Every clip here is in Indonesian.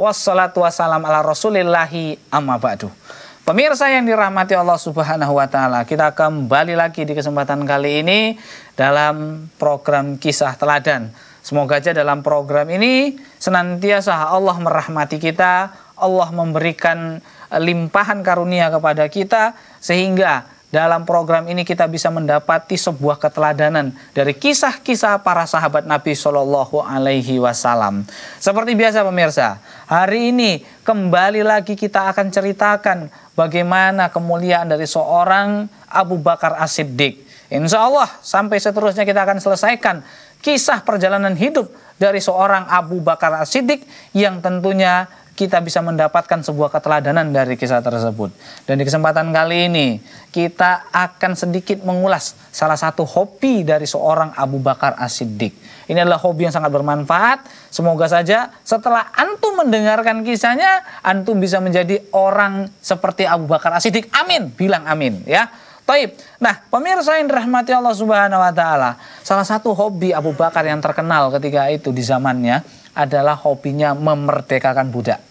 wassalatu wassalam ala rasulillahi amma ba'du. Pemirsa yang dirahmati Allah Subhanahu wa taala, kita kembali lagi di kesempatan kali ini dalam program kisah teladan. Semoga saja dalam program ini senantiasa Allah merahmati kita, Allah memberikan eh, limpahan karunia kepada kita sehingga dalam program ini kita bisa mendapati sebuah keteladanan dari kisah-kisah para sahabat Nabi Shallallahu Alaihi Wasallam. Seperti biasa pemirsa, hari ini kembali lagi kita akan ceritakan bagaimana kemuliaan dari seorang Abu Bakar As-Siddiq. Insya Allah sampai seterusnya kita akan selesaikan kisah perjalanan hidup dari seorang Abu Bakar As-Siddiq yang tentunya kita bisa mendapatkan sebuah keteladanan dari kisah tersebut. Dan di kesempatan kali ini kita akan sedikit mengulas salah satu hobi dari seorang Abu Bakar As-Siddiq. Ini adalah hobi yang sangat bermanfaat. Semoga saja setelah antum mendengarkan kisahnya, antum bisa menjadi orang seperti Abu Bakar As-Siddiq. Amin, bilang amin ya. Taib. Nah, pemirsa yang dirahmati Allah Subhanahu wa taala, salah satu hobi Abu Bakar yang terkenal ketika itu di zamannya adalah hobinya memerdekakan budak.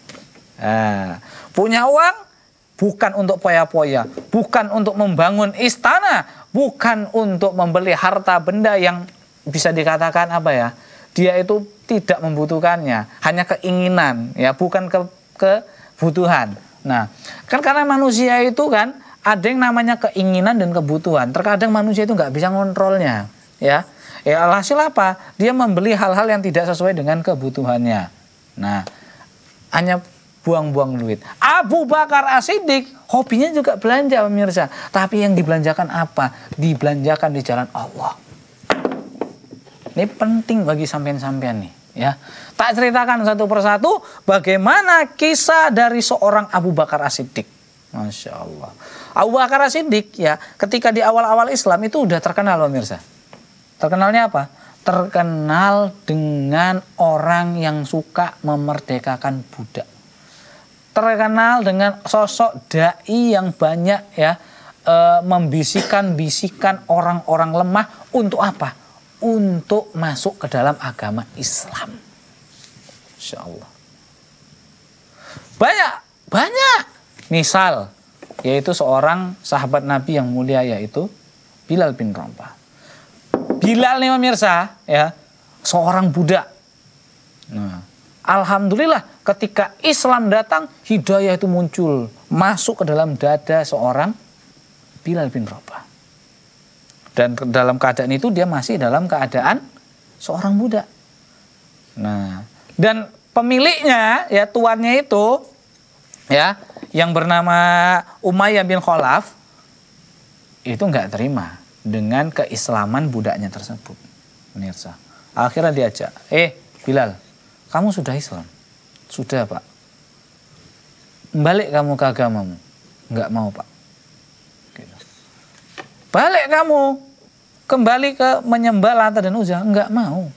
Eh, punya uang bukan untuk poya-poya, bukan untuk membangun istana, bukan untuk membeli harta benda yang bisa dikatakan apa ya? Dia itu tidak membutuhkannya, hanya keinginan ya, bukan ke kebutuhan. Nah, kan karena manusia itu kan ada yang namanya keinginan dan kebutuhan. Terkadang manusia itu nggak bisa ngontrolnya, ya. Ya alhasil apa? Dia membeli hal-hal yang tidak sesuai dengan kebutuhannya. Nah, hanya buang-buang duit. Abu Bakar Asidik hobinya juga belanja pemirsa. Tapi yang dibelanjakan apa? Dibelanjakan di jalan Allah. Ini penting bagi sampean-sampean nih. Ya, tak ceritakan satu persatu bagaimana kisah dari seorang Abu Bakar Asidik. Masya Allah. Abu Bakar Asidik ya, ketika di awal-awal Islam itu udah terkenal pemirsa. Terkenalnya apa? Terkenal dengan orang yang suka memerdekakan budak terkenal dengan sosok dai yang banyak ya e, membisikkan-bisikan orang-orang lemah untuk apa? Untuk masuk ke dalam agama Islam. Insya Allah. Banyak, banyak. Misal, yaitu seorang sahabat Nabi yang mulia yaitu Bilal bin Rompa. Bilal nih pemirsa, ya, seorang budak. Nah, alhamdulillah ketika Islam datang hidayah itu muncul masuk ke dalam dada seorang Bilal bin Rabah. Dan dalam keadaan itu dia masih dalam keadaan seorang budak. Nah, dan pemiliknya ya tuannya itu ya yang bernama Umayyah bin Khalaf itu nggak terima dengan keislaman budaknya tersebut. Mirsa, akhirnya diajak, "Eh, Bilal, kamu sudah Islam." Sudah pak. Balik kamu ke agamamu. Enggak mau pak. Balik kamu. Kembali ke menyembah Lata dan Uzza. Enggak mau.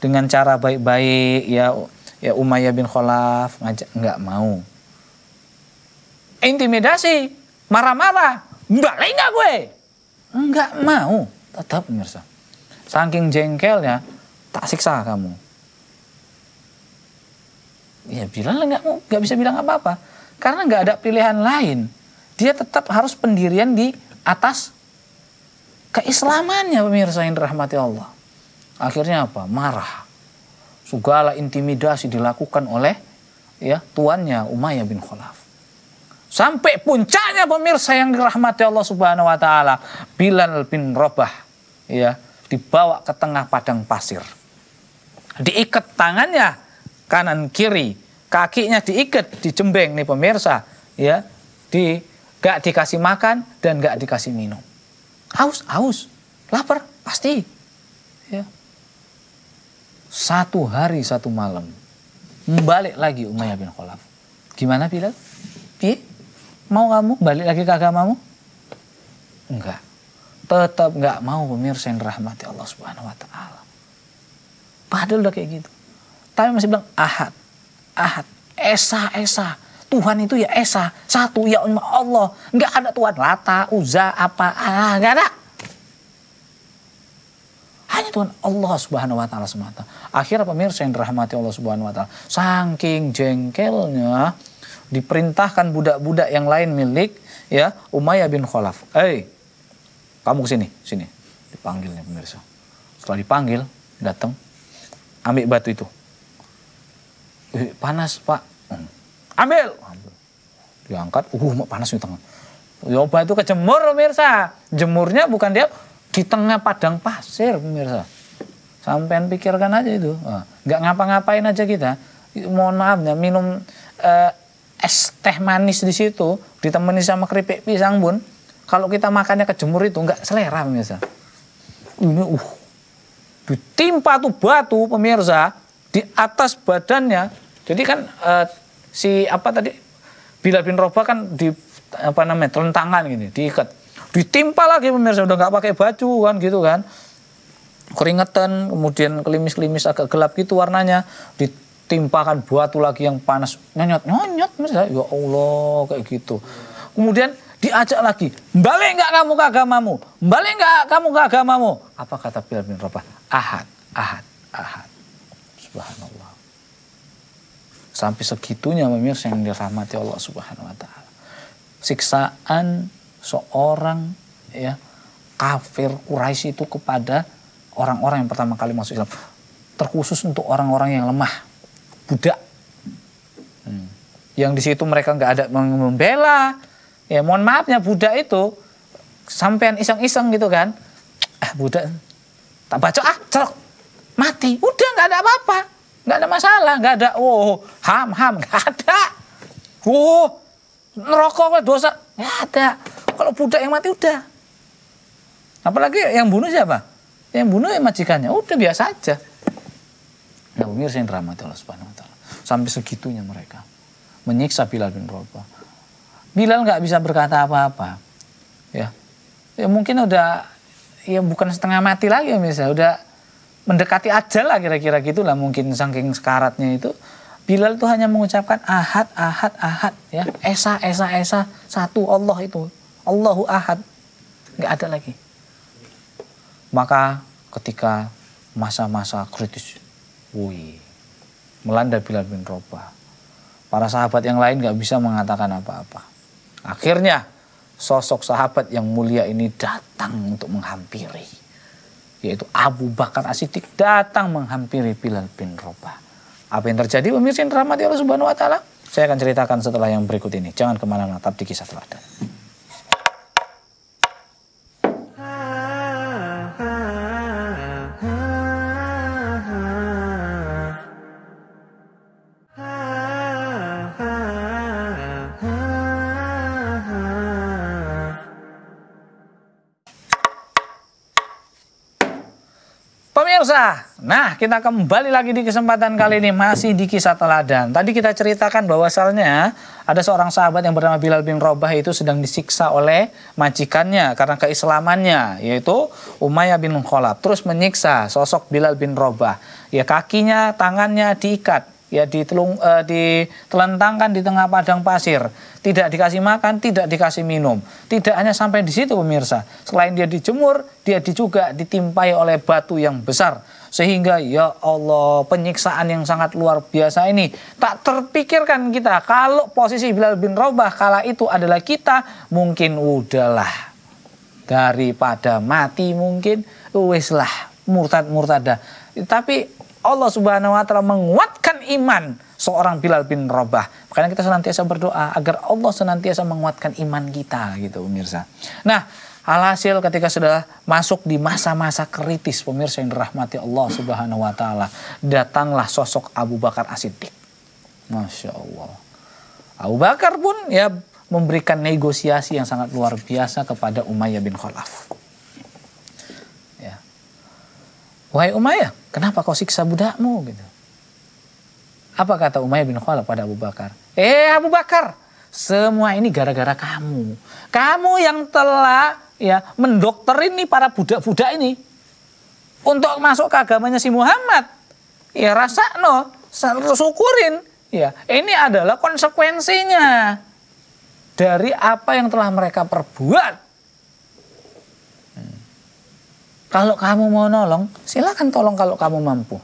Dengan cara baik-baik ya ya Umayyah bin Khalaf ngajak enggak mau. Intimidasi, marah-marah, balik enggak gue? Enggak mau, tetap pemirsa. Saking jengkelnya, tak siksa kamu ya Bilal nggak nggak bisa bilang apa-apa karena nggak ada pilihan lain. Dia tetap harus pendirian di atas keislamannya pemirsa yang dirahmati Allah. Akhirnya apa? Marah. Segala intimidasi dilakukan oleh ya tuannya Umayyah bin Khalaf. Sampai puncaknya pemirsa yang dirahmati Allah Subhanahu wa taala, Bilal bin Rabah ya dibawa ke tengah padang pasir. Diikat tangannya kanan kiri kakinya diikat jembeng nih pemirsa ya di gak dikasih makan dan gak dikasih minum haus haus lapar pasti ya satu hari satu malam balik lagi Umayyah bin Khalaf gimana Bilal Pi, mau kamu balik lagi ke agamamu enggak tetap gak mau pemirsa yang rahmati Allah Subhanahu wa taala. Padahal udah kayak gitu. Tapi masih bilang ahad, ahad, esa, esa. Tuhan itu ya esa, satu ya Allah. Nggak ada Tuhan lata, uza, apa, ah, nggak ada. Hanya Tuhan Allah subhanahu wa ta'ala semata. Akhirnya pemirsa yang dirahmati Allah subhanahu wa ta'ala. Saking jengkelnya diperintahkan budak-budak yang lain milik ya Umayyah bin Khalaf. Hei, kamu kesini, sini. Dipanggilnya pemirsa. Setelah dipanggil, datang, ambil batu itu. Eh, panas pak ambil diangkat uh mau panas di tangan Yoba itu kejemur pemirsa jemurnya bukan dia di tengah padang pasir pemirsa sampaian pikirkan aja itu ah, nggak ngapa-ngapain aja kita mohon maaf ya minum eh, es teh manis di situ ditemani sama keripik pisang bun kalau kita makannya kejemur itu nggak selera pemirsa ini uh ditimpa tuh batu pemirsa di atas badannya jadi kan uh, si apa tadi Bilal bin Roba kan di apa namanya telentangan gini diikat ditimpa lagi pemirsa udah nggak pakai baju kan gitu kan keringetan kemudian kelimis-kelimis agak gelap gitu warnanya ditimpakan batu lagi yang panas nyonyot nyonyot misalnya ya Allah kayak gitu kemudian diajak lagi balik nggak kamu ke agamamu balik nggak kamu ke agamamu apa kata Bilal bin Rabah ahad ahad ahad subhanallah Sampai segitunya pemirsa yang dirahmati Allah Subhanahu wa taala. Siksaan seorang ya kafir Quraisy itu kepada orang-orang yang pertama kali masuk Islam. Terkhusus untuk orang-orang yang lemah, budak. Hmm. Yang di situ mereka nggak ada membela. Ya mohon maafnya budak itu sampean iseng-iseng gitu kan. Ah budak tak baca ah cerok mati udah nggak ada apa-apa Nggak ada masalah, nggak ada. Oh, ham, ham, nggak ada. Oh, neraka, dosa, nggak ada. Kalau budak yang mati udah. Apalagi yang bunuh siapa? Yang bunuh yang majikannya. Udah biasa aja. Nah, pemirsa yang dirahmati Allah Subhanahu wa taala. Sampai segitunya mereka menyiksa Bilal bin Rabah. Bilal nggak bisa berkata apa-apa. Ya. ya. mungkin udah ya bukan setengah mati lagi misalnya, udah mendekati ajal lah kira-kira gitulah mungkin saking sekaratnya itu Bilal tuh hanya mengucapkan ahad ahad ahad ya esa esa esa satu Allah itu Allahu ahad nggak ada lagi maka ketika masa-masa kritis wui melanda Bilal bin Roba para sahabat yang lain nggak bisa mengatakan apa-apa akhirnya sosok sahabat yang mulia ini datang untuk menghampiri yaitu Abu Bakar Asidik datang menghampiri Bilal bin Rabah. Apa yang terjadi pemirsa yang dirahmati Allah Subhanahu wa taala? Saya akan ceritakan setelah yang berikut ini. Jangan kemana-mana, tetap di kisah teladan. pemirsa, nah kita kembali lagi di kesempatan kali ini masih di kisah teladan. Tadi kita ceritakan bahwa soalnya ada seorang sahabat yang bernama Bilal bin Robah itu sedang disiksa oleh majikannya karena keislamannya yaitu Umayyah bin Khalaf. Terus menyiksa sosok Bilal bin Robah. Ya kakinya, tangannya diikat ya ditelung eh, ditelentangkan di tengah padang pasir, tidak dikasih makan, tidak dikasih minum. Tidak hanya sampai di situ pemirsa. Selain dia dijemur, dia juga ditimpai oleh batu yang besar sehingga ya Allah penyiksaan yang sangat luar biasa ini tak terpikirkan kita kalau posisi Bilal bin Rabah kala itu adalah kita mungkin udahlah daripada mati mungkin wes murtad murtada tapi Allah Subhanahu wa taala menguatkan iman seorang Bilal bin Rabah. Makanya kita senantiasa berdoa agar Allah senantiasa menguatkan iman kita gitu pemirsa. Nah, Alhasil ketika sudah masuk di masa-masa kritis pemirsa yang dirahmati Allah Subhanahu wa taala, datanglah sosok Abu Bakar As-Siddiq. Masya Allah. Abu Bakar pun ya memberikan negosiasi yang sangat luar biasa kepada Umayyah bin Khalaf. Ya. Wahai Umayyah, Kenapa kau siksa budakmu? Gitu. Apa kata Umayyah bin Khalaf pada Abu Bakar? Eh Abu Bakar, semua ini gara-gara kamu. Kamu yang telah ya mendokterin nih para budak-budak ini untuk masuk ke agamanya si Muhammad. Ya rasa no, syukurin. Ya, ini adalah konsekuensinya dari apa yang telah mereka perbuat. Kalau kamu mau nolong, silakan tolong kalau kamu mampu.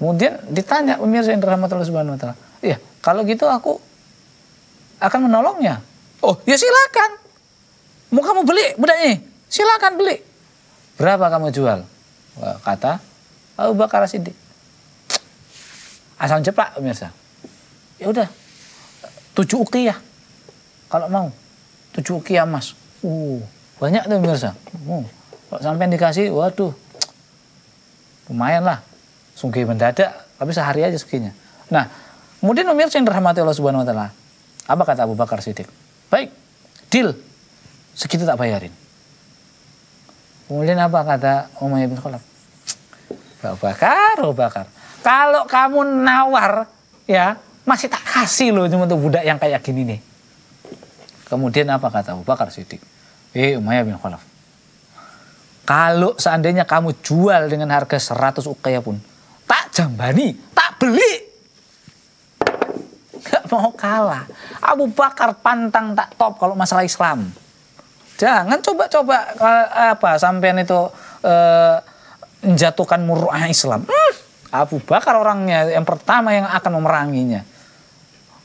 Kemudian ditanya pemirsa yang dirahmati Subhanahu wa taala, "Iya, kalau gitu aku akan menolongnya." Oh, ya silakan. Mau kamu beli budak ini? Silakan beli. Berapa kamu jual? Kata Abu Bakar Siddiq. asal jeplak pemirsa. Ya udah. Tujuh ukiyah. Kalau mau. Tujuh ukiyah Mas. Uh. Banyak tuh pemirsa. Oh, kalau sampai dikasih, waduh, lumayan lah. sungguh mendadak, tapi sehari aja suginya. Nah, kemudian pemirsa yang dirahmati Allah Subhanahu Wa Taala, apa kata Abu Bakar Siddiq? Baik, deal, segitu tak bayarin. Kemudian apa kata Umayyah bin Khalaf? Abu Bakar, Abu Bakar. Kalau kamu nawar, ya masih tak kasih loh cuma untuk budak yang kayak gini nih. Kemudian apa kata Abu Bakar Siddiq? Hei eh, Umayyah bin Khalaf. Kalau seandainya kamu jual dengan harga 100 ukaya pun, tak jambani, tak beli. Gak mau kalah. Abu Bakar pantang tak top kalau masalah Islam. Jangan coba-coba eh, apa sampean itu eh, menjatuhkan muruah Islam. Hmm, Abu Bakar orangnya yang pertama yang akan memeranginya.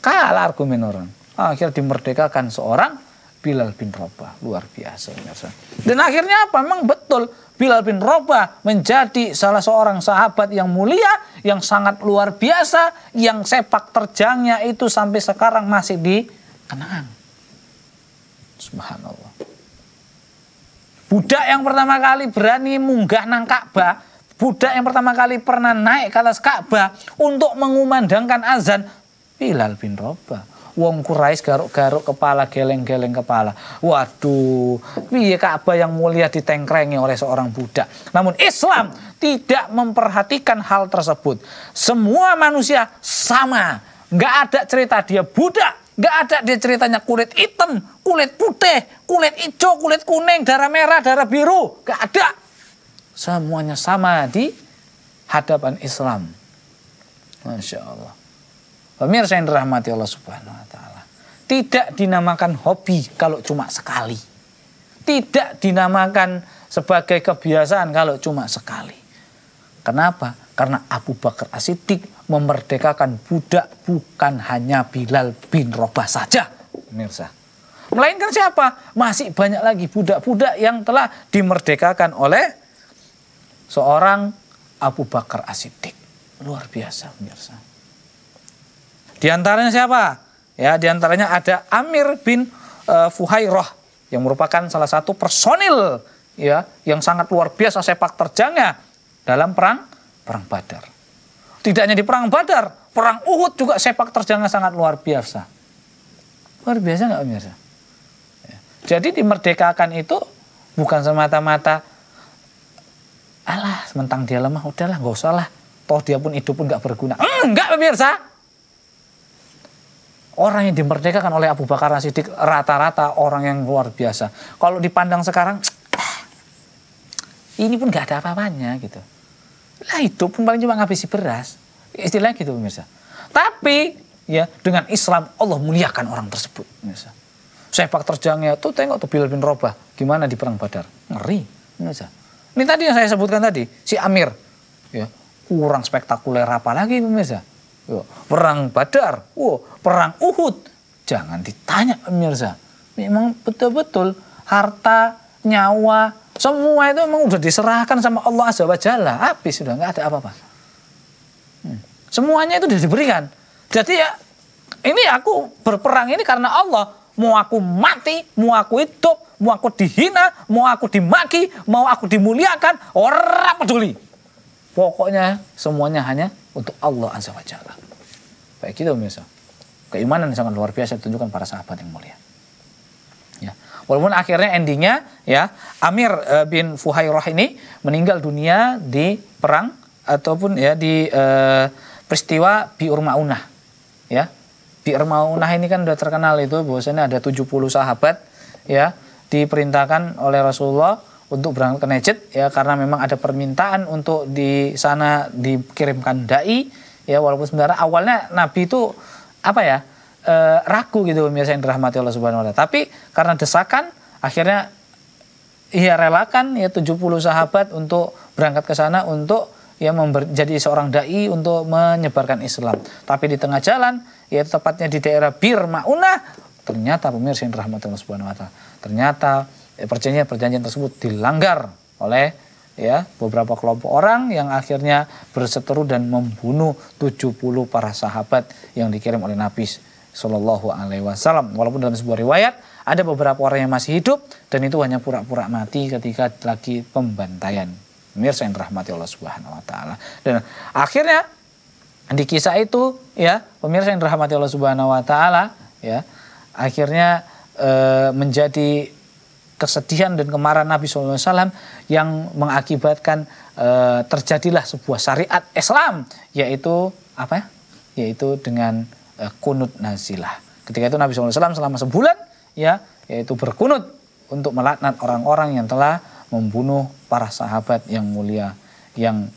Kalah argumen orang. Akhirnya dimerdekakan seorang Bilal bin Rabah. Luar biasa. Dan akhirnya apa? Memang betul Bilal bin Rabah menjadi salah seorang sahabat yang mulia, yang sangat luar biasa, yang sepak terjangnya itu sampai sekarang masih dikenang. Subhanallah. Budak yang pertama kali berani munggah nang Ka'bah, budak yang pertama kali pernah naik ke atas Ka'bah untuk mengumandangkan azan, Bilal bin Rabah wong kurais garuk-garuk kepala geleng-geleng kepala. Waduh, iya Ka'bah yang mulia ditengkrengi oleh seorang budak. Namun Islam tidak memperhatikan hal tersebut. Semua manusia sama. Nggak ada cerita dia budak, nggak ada dia ceritanya kulit hitam, kulit putih, kulit hijau, kulit kuning, darah merah, darah biru. Nggak ada. Semuanya sama di hadapan Islam. Masya Allah. Pemirsa yang dirahmati Allah Subhanahu wa taala. Tidak dinamakan hobi kalau cuma sekali. Tidak dinamakan sebagai kebiasaan kalau cuma sekali. Kenapa? Karena Abu Bakar Asidik memerdekakan budak bukan hanya Bilal bin Robah saja, pemirsa. Melainkan siapa? Masih banyak lagi budak-budak yang telah dimerdekakan oleh seorang Abu Bakar Asidik. Luar biasa, pemirsa. Di antaranya siapa? Ya, di antaranya ada Amir bin uh, Fuhairah yang merupakan salah satu personil ya yang sangat luar biasa sepak terjangnya dalam perang perang Badar. Tidak hanya di perang Badar, perang Uhud juga sepak terjangnya sangat luar biasa. Luar biasa nggak pemirsa? Ya. Jadi dimerdekakan itu bukan semata-mata alah mentang dia lemah udahlah gak usah lah toh dia pun hidup pun gak berguna enggak pemirsa orang yang dimerdekakan oleh Abu Bakar Siddiq rata-rata orang yang luar biasa. Kalau dipandang sekarang, ini pun gak ada apa-apanya gitu. Lah itu pun paling cuma ngabisi beras. Istilahnya gitu pemirsa. Tapi ya dengan Islam Allah muliakan orang tersebut pemirsa. Sepak terjangnya tuh tengok tuh Bilal bin Robah gimana di perang Badar. Ngeri pemirsa. Ini tadi yang saya sebutkan tadi si Amir ya kurang spektakuler apa lagi pemirsa Perang Badar, wow, perang Uhud. Jangan ditanya pemirsa. Memang betul-betul harta, nyawa, semua itu memang sudah diserahkan sama Allah Azza wa Jalla. Habis sudah nggak ada apa-apa. Hmm. Semuanya itu sudah diberikan. Jadi ya ini aku berperang ini karena Allah. Mau aku mati, mau aku hidup, mau aku dihina, mau aku dimaki, mau aku dimuliakan, orang peduli. Pokoknya semuanya hanya untuk Allah Azza wa Jalla. Baik itu pemirsa. Keimanan yang sangat luar biasa ditunjukkan para sahabat yang mulia. Ya. Walaupun akhirnya endingnya ya Amir eh, bin Fuhairah ini meninggal dunia di perang ataupun ya di eh, peristiwa Bi'ur Maunah. Ya. Bi'ur Maunah ini kan sudah terkenal itu bahwasanya ada 70 sahabat ya diperintahkan oleh Rasulullah untuk berangkat ke Najd ya karena memang ada permintaan untuk di sana dikirimkan dai ya walaupun sebenarnya awalnya Nabi itu apa ya e, ragu gitu yang dirahmati Allah Subhanahu wa taala. Tapi karena desakan akhirnya ia relakan ya 70 sahabat untuk berangkat ke sana untuk ya menjadi seorang dai untuk menyebarkan Islam. Tapi di tengah jalan ya tepatnya di daerah Bir Maunah ternyata pemirsa yang dirahmati Allah Subhanahu wa taala. Ternyata Eh, perjanjian perjanjian tersebut dilanggar oleh ya beberapa kelompok orang yang akhirnya berseteru dan membunuh 70 para sahabat yang dikirim oleh Nabi Shallallahu Alaihi Wasallam. Walaupun dalam sebuah riwayat ada beberapa orang yang masih hidup dan itu hanya pura-pura mati ketika lagi pembantaian. Mirsa yang rahmati Allah Subhanahu Wa Taala. Dan akhirnya di kisah itu ya pemirsa yang dirahmati Allah Subhanahu Wa Taala ya akhirnya e, menjadi kesedihan dan kemarahan Nabi SAW yang mengakibatkan e, terjadilah sebuah syariat Islam yaitu apa ya? Yaitu dengan e, kunut nazilah. Ketika itu Nabi SAW selama sebulan ya yaitu berkunut untuk melaknat orang-orang yang telah membunuh para sahabat yang mulia yang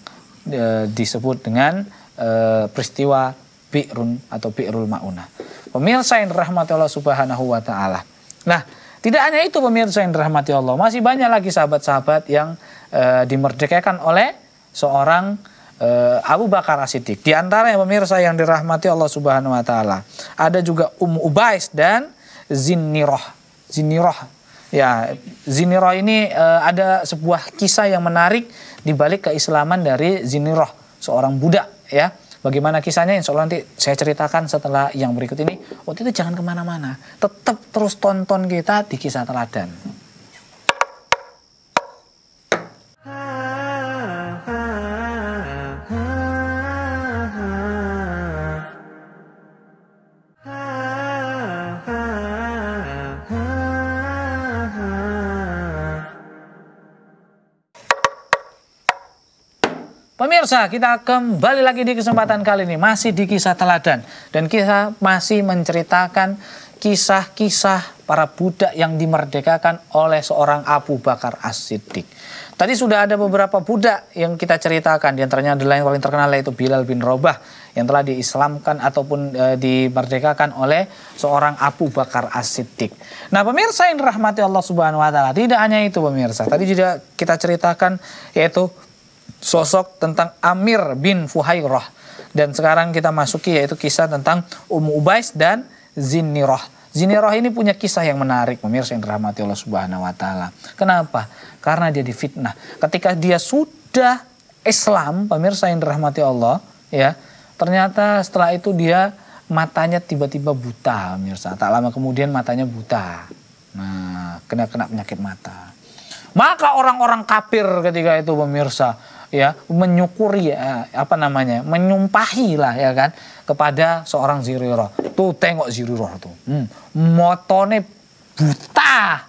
e, disebut dengan e, peristiwa Bi'run atau Bi'rul mauna Pemirsa yang rahmati Allah Subhanahu wa taala. Nah, tidak hanya itu pemirsa yang dirahmati Allah, masih banyak lagi sahabat-sahabat yang e, dimerdekakan oleh seorang e, Abu Bakar as Di antara yang pemirsa yang dirahmati Allah Subhanahu wa taala, ada juga Um Ubais dan Zinniroh. Zinniroh, Ya, Zinniroh ini e, ada sebuah kisah yang menarik di balik keislaman dari Zinniroh, seorang budak ya Bagaimana kisahnya insya Allah nanti saya ceritakan setelah yang berikut ini. Waktu itu jangan kemana-mana. Tetap terus tonton kita di kisah teladan. Pemirsa, kita kembali lagi di kesempatan kali ini masih di kisah teladan dan kita masih menceritakan kisah-kisah para budak yang dimerdekakan oleh seorang Abu Bakar As-Siddiq. Tadi sudah ada beberapa budak yang kita ceritakan, di antaranya adalah yang paling terkenal yaitu Bilal bin Robah yang telah diislamkan ataupun e, dimerdekakan oleh seorang Abu Bakar As-Siddiq. Nah, pemirsa yang Rahmati Allah Subhanahu wa taala, tidak hanya itu pemirsa. Tadi juga kita ceritakan yaitu sosok tentang Amir bin Fuhairah. Dan sekarang kita masuki yaitu kisah tentang Ummu Ubais dan Zinnirah. Zinnirah ini punya kisah yang menarik pemirsa yang dirahmati Allah Subhanahu wa taala. Kenapa? Karena dia difitnah. Ketika dia sudah Islam, pemirsa yang dirahmati Allah, ya. Ternyata setelah itu dia matanya tiba-tiba buta, pemirsa. Tak lama kemudian matanya buta. Nah, kena kena penyakit mata. Maka orang-orang kafir ketika itu pemirsa ya menyukuri ya, apa namanya menyumpahi lah ya kan kepada seorang Ziriro tuh tengok Ziriro tuh hmm, motone buta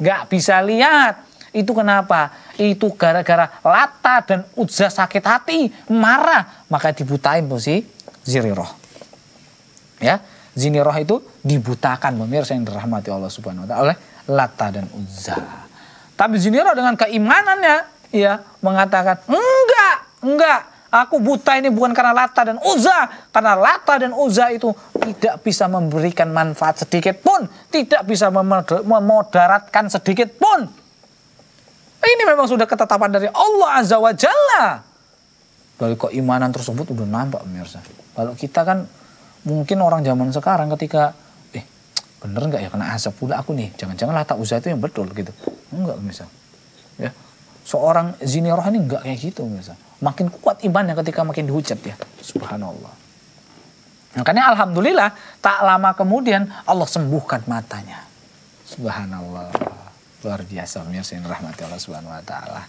nggak bisa lihat itu kenapa itu gara-gara lata dan uzza sakit hati marah maka dibutain tuh si Ziriro ya Ziniroh itu dibutakan pemirsa yang dirahmati Allah Subhanahu wa taala oleh Lata dan Uzza. Tapi Ziniroh dengan keimanannya ya mengatakan enggak, enggak. Aku buta ini bukan karena Lata dan uza Karena Lata dan uza itu tidak bisa memberikan manfaat sedikit pun. Tidak bisa memodaratkan sedikit pun. Ini memang sudah ketetapan dari Allah Azza wa Jalla. Dari keimanan tersebut udah nampak pemirsa. Kalau kita kan mungkin orang zaman sekarang ketika eh bener nggak ya kena asap pula aku nih. Jangan-jangan Lata uza itu yang betul gitu. Enggak pemirsa seorang zini rohani nggak kayak gitu misalnya. Makin kuat imannya ketika makin dihujat ya. Subhanallah. Makanya alhamdulillah tak lama kemudian Allah sembuhkan matanya. Subhanallah. Luar biasa pemirsa yang rahmati Allah Subhanahu wa taala.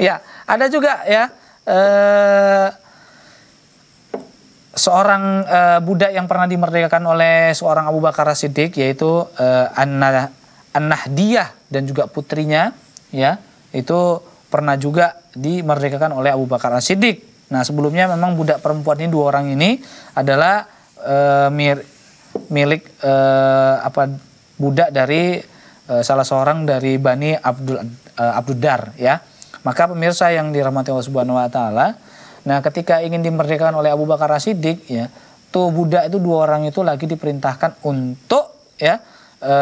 Ya, ada juga ya eh, seorang eh, budak yang pernah dimerdekakan oleh seorang Abu Bakar Siddiq yaitu eh, An-Nahdiyah dan juga putrinya ya itu pernah juga dimerdekakan oleh Abu Bakar As-Siddiq. Nah, sebelumnya memang budak perempuan ini dua orang ini adalah e, mir, milik e, apa budak dari e, salah seorang dari Bani Abdul e, Abdudar ya. Maka pemirsa yang dirahmati Allah Subhanahu wa taala, nah ketika ingin dimerdekakan oleh Abu Bakar As-Siddiq ya, tuh budak itu dua orang itu lagi diperintahkan untuk ya e,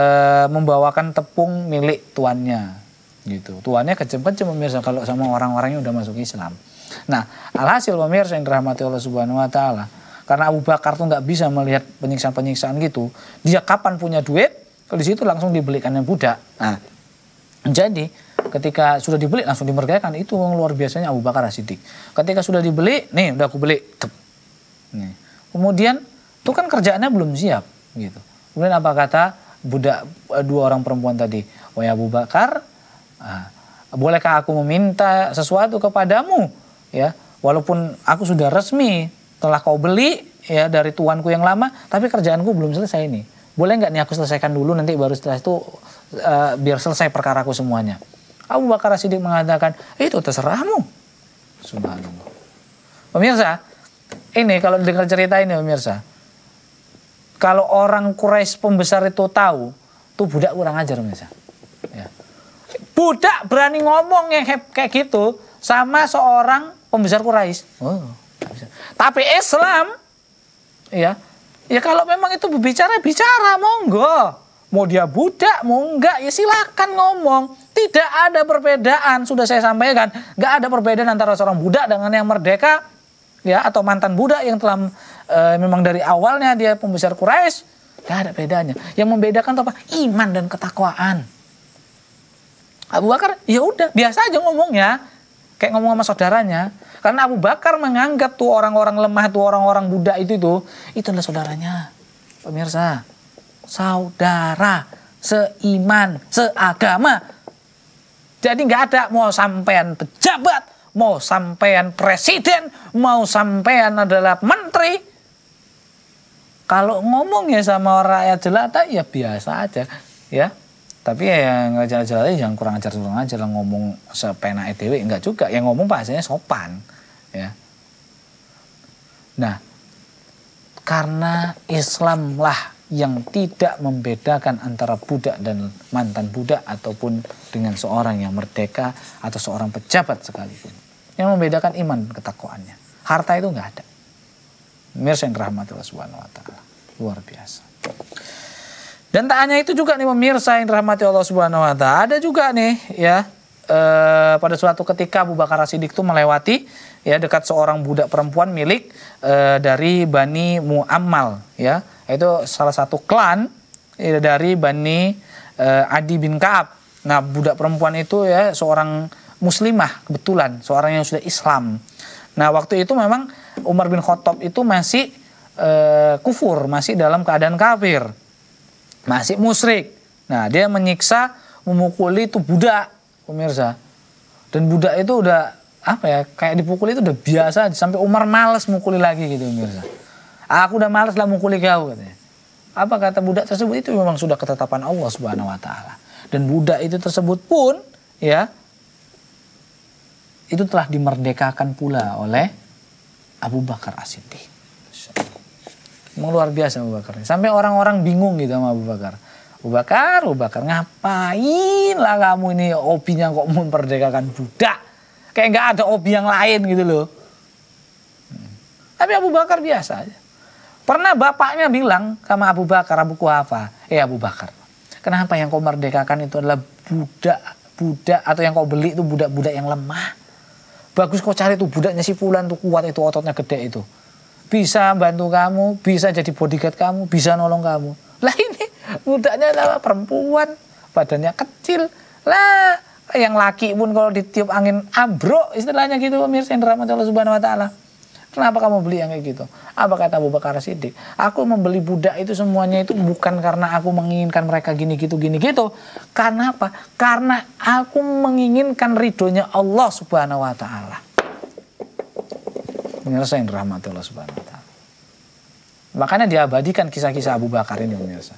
membawakan tepung milik tuannya gitu. Tuannya kecem-kecem pemirsa kalau sama orang-orangnya udah masuk Islam. Nah, alhasil pemirsa yang dirahmati Allah Subhanahu wa taala, karena Abu Bakar tuh nggak bisa melihat penyiksaan-penyiksaan gitu, dia kapan punya duit, kalau di situ langsung dibelikan yang budak. Nah, jadi ketika sudah dibeli langsung dimergaikan itu yang luar biasanya Abu Bakar Siddiq. Ketika sudah dibeli, nih udah aku beli. Tep. Nih. Kemudian itu kan kerjaannya belum siap gitu. Kemudian apa kata budak eh, dua orang perempuan tadi? Wahai Abu Bakar, Ah, bolehkah aku meminta sesuatu kepadamu ya walaupun aku sudah resmi telah kau beli ya dari tuanku yang lama tapi kerjaanku belum selesai ini boleh nggak nih aku selesaikan dulu nanti baru setelah itu uh, biar selesai perkaraku semuanya Abu Bakar Siddiq mengatakan itu terserahmu subhanallah pemirsa ini kalau dengar cerita ini pemirsa kalau orang Quraisy pembesar itu tahu tuh budak kurang ajar pemirsa ya budak berani ngomong yang kayak gitu sama seorang pembesar Quraisy. Oh, tapi Islam ya ya kalau memang itu berbicara bicara monggo. Mau dia budak, mau enggak, ya silakan ngomong. Tidak ada perbedaan, sudah saya sampaikan. Enggak ada perbedaan antara seorang budak dengan yang merdeka, ya atau mantan budak yang telah e, memang dari awalnya dia pembesar Quraisy. Enggak ada bedanya. Yang membedakan apa? Iman dan ketakwaan. Abu Bakar ya udah biasa aja ngomongnya kayak ngomong sama saudaranya karena Abu Bakar menganggap tuh orang-orang lemah tuh orang-orang budak itu itu itu adalah saudaranya pemirsa saudara seiman seagama jadi nggak ada mau sampean pejabat mau sampean presiden mau sampean adalah menteri kalau ngomong ya sama rakyat jelata ya biasa aja ya tapi ya ngajar-ngajar lagi jangan kurang ajar kurang ajar ngomong sepena ETW enggak juga yang ngomong bahasanya sopan ya nah karena Islamlah yang tidak membedakan antara budak dan mantan budak ataupun dengan seorang yang merdeka atau seorang pejabat sekalipun yang membedakan iman ketakwaannya harta itu enggak ada Mirsa yang rahmatullah subhanahu wa ta'ala luar biasa dan tak hanya itu juga nih pemirsa yang dirahmati Allah Subhanahu wa taala. Ada juga nih ya e, pada suatu ketika Abu Bakar Siddiq itu melewati ya dekat seorang budak perempuan milik e, dari Bani Muammal ya. Itu salah satu klan ya, dari Bani e, Adi bin Ka'ab. Nah, budak perempuan itu ya seorang muslimah kebetulan, seorang yang sudah Islam. Nah, waktu itu memang Umar bin Khattab itu masih e, kufur, masih dalam keadaan kafir masih musrik, Nah, dia menyiksa, memukuli itu budak, pemirsa. Dan budak itu udah apa ya, kayak dipukuli itu udah biasa sampai Umar males mukuli lagi gitu, pemirsa. Aku udah males lah mukuli kau katanya. Apa kata budak tersebut itu memang sudah ketetapan Allah Subhanahu wa taala. Dan budak itu tersebut pun ya itu telah dimerdekakan pula oleh Abu Bakar As-Siddiq. Emang luar biasa Abu Bakar. Sampai orang-orang bingung gitu sama Abu Bakar. Abu Bakar, Abu Bakar ngapain lah kamu ini opinya kok memperdekakan budak. Kayak nggak ada opi yang lain gitu loh. Hmm. Tapi Abu Bakar biasa aja. Pernah bapaknya bilang sama Abu Bakar, Abu Kuhafa. Eh Abu Bakar, kenapa yang kau merdekakan itu adalah budak budak atau yang kau beli itu budak-budak yang lemah. Bagus kau cari tuh budaknya si Fulan tuh kuat itu ototnya gede itu bisa bantu kamu, bisa jadi bodyguard kamu, bisa nolong kamu. Lah ini budaknya apa perempuan, badannya kecil. Lah yang laki pun kalau ditiup angin ambruk istilahnya gitu pemirsa yang dirahmati Allah Subhanahu wa taala. Kenapa kamu beli yang kayak gitu? Apa kata Abu Bakar Siddiq? Aku membeli budak itu semuanya itu bukan karena aku menginginkan mereka gini gitu gini gitu. Karena apa? Karena aku menginginkan ridhonya Allah Subhanahu wa taala pemirsa yang dirahmati Allah Subhanahu wa taala. Makanya diabadikan kisah-kisah Abu Bakar ini pemirsa.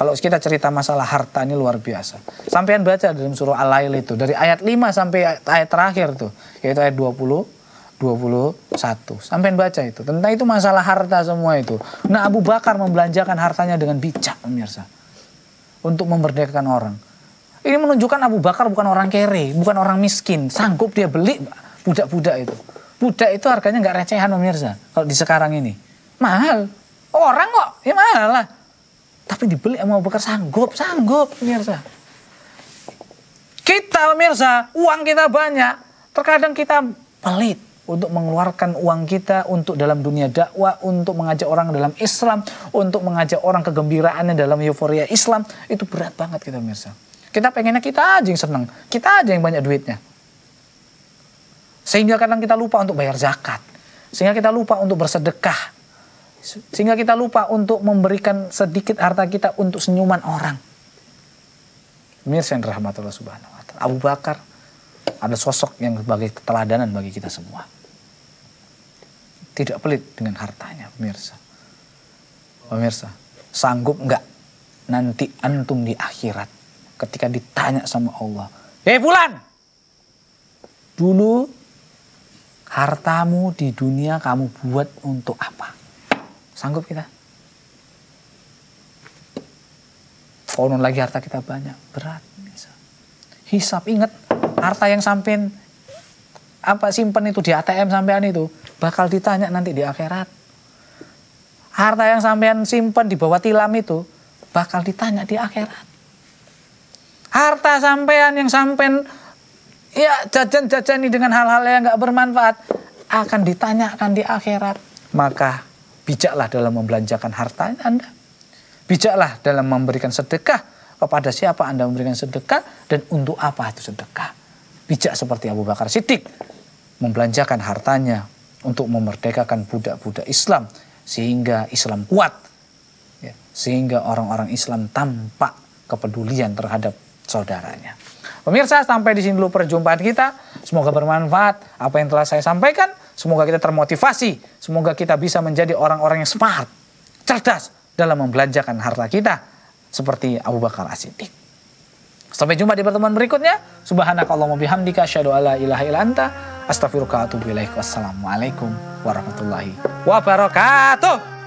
Kalau kita cerita masalah harta ini luar biasa. Sampaian baca dalam surah Al-Lail itu dari ayat 5 sampai ayat terakhir tuh, yaitu ayat 20 21. Sampai baca itu. Tentang itu masalah harta semua itu. Nah Abu Bakar membelanjakan hartanya dengan bijak pemirsa. Untuk memerdekakan orang. Ini menunjukkan Abu Bakar bukan orang kere, bukan orang miskin. Sanggup dia beli budak-budak itu. Budak itu harganya nggak recehan pemirsa. Kalau di sekarang ini. Mahal. Orang kok, ya mahal lah. Tapi dibeli sama bekas sanggup, sanggup pemirsa. Kita pemirsa, uang kita banyak. Terkadang kita pelit untuk mengeluarkan uang kita untuk dalam dunia dakwah, untuk mengajak orang dalam Islam, untuk mengajak orang kegembiraannya dalam euforia Islam, itu berat banget kita pemirsa. Kita pengennya kita aja yang seneng, kita aja yang banyak duitnya. Sehingga kadang kita lupa untuk bayar zakat. Sehingga kita lupa untuk bersedekah. Sehingga kita lupa untuk memberikan sedikit harta kita untuk senyuman orang. Mirsen rahmatullah subhanahu wa ta'ala. Abu Bakar ada sosok yang sebagai keteladanan bagi kita semua. Tidak pelit dengan hartanya pemirsa. Pemirsa, sanggup enggak nanti antum di akhirat ketika ditanya sama Allah. Hei eh, Bulan, dulu Hartamu di dunia kamu buat untuk apa? Sanggup kita? Konon lagi harta kita banyak, berat. Hisap, ingat harta yang sampin, apa simpen itu di ATM sampean itu bakal ditanya nanti di akhirat. Harta yang sampean simpen di bawah tilam itu bakal ditanya di akhirat. Harta sampean yang sampean ya jajan jajan ini dengan hal-hal yang nggak bermanfaat akan ditanyakan di akhirat. Maka bijaklah dalam membelanjakan harta Anda. Bijaklah dalam memberikan sedekah kepada siapa Anda memberikan sedekah dan untuk apa itu sedekah. Bijak seperti Abu Bakar Siddiq membelanjakan hartanya untuk memerdekakan budak-budak Islam sehingga Islam kuat. Ya, sehingga orang-orang Islam tampak kepedulian terhadap saudaranya. Pemirsa, sampai di sini dulu perjumpaan kita. Semoga bermanfaat apa yang telah saya sampaikan. Semoga kita termotivasi. Semoga kita bisa menjadi orang-orang yang smart, cerdas dalam membelanjakan harta kita. Seperti Abu Bakar As-Siddiq. Sampai jumpa di pertemuan berikutnya. Subhanakallahumma bihamdika asyhadu alla ilaha illa anta astaghfiruka Wassalamualaikum warahmatullahi wabarakatuh.